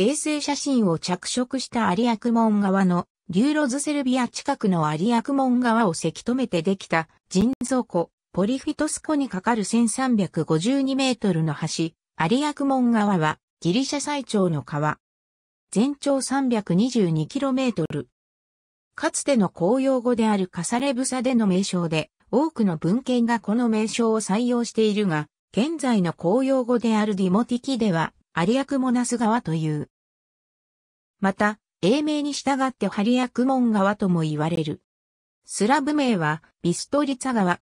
衛星写真を着色した有明門側のューロズセルビア近くの有明門側をせき止めてできた人造湖、ポリフィトス湖に架かる1352メートルの橋、有明門側はギリシャ最長の川。全長3 2 2キロメートル。かつての公用語であるカサレブサでの名称で、多くの文献がこの名称を採用しているが、現在の公用語であるディモティキでは、有役モナス川という。また、英名に従ってハリアクモン川とも言われる。スラブ名はビストリツァ川。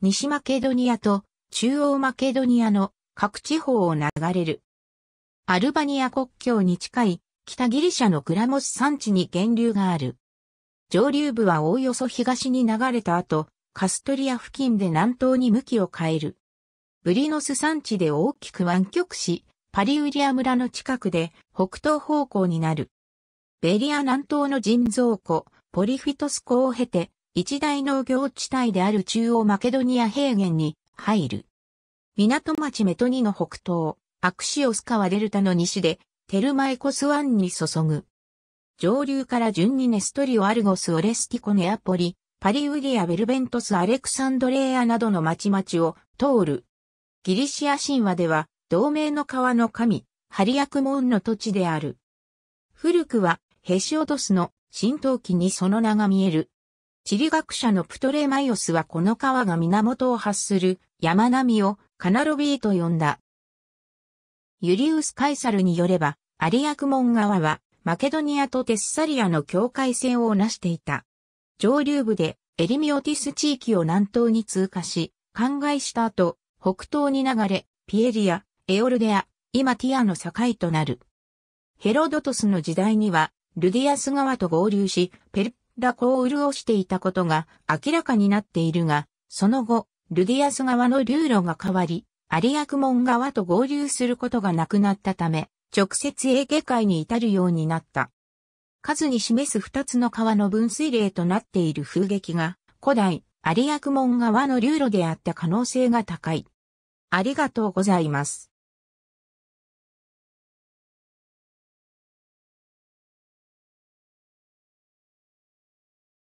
西マケドニアと中央マケドニアの各地方を流れる。アルバニア国境に近い北ギリシャのグラモス山地に源流がある。上流部はおおよそ東に流れた後、カストリア付近で南東に向きを変える。ブリノス山地で大きく湾曲し、パリウリア村の近くで北東方向になる。ベリア南東の人造湖、ポリフィトス湖を経て、一大農業地帯である中央マケドニア平原に入る。港町メトニの北東、アクシオス川デルタの西で、テルマエコス湾に注ぐ。上流から順にネストリオ・アルゴス・オレスティコ・ネアポリ、パリウリア・ベルベントス・アレクサンドレーアなどの町々を通る。ギリシア神話では、同名の川の神、ハリアクモンの土地である。古くは、ヘシオドスの浸透期にその名が見える。地理学者のプトレマイオスはこの川が源を発する山並みをカナロビーと呼んだ。ユリウス・カイサルによれば、アリアクモン川はマケドニアとテッサリアの境界線を成していた。上流部でエリミオティス地域を南東に通過し、灌漑した後、北東に流れ、ピエリア、エオルデア、今ティアの境となる。ヘロドトスの時代には、ルディアス川と合流し、ペルラ湖を潤していたことが明らかになっているが、その後、ルディアス川の流路が変わり、アリアクモン川と合流することがなくなったため、直接エーゲ海に至るようになった。数に示す二つの川の分水嶺となっている風劇が、古代、アリアクモン川の流路であった可能性が高い。ありがとうございます。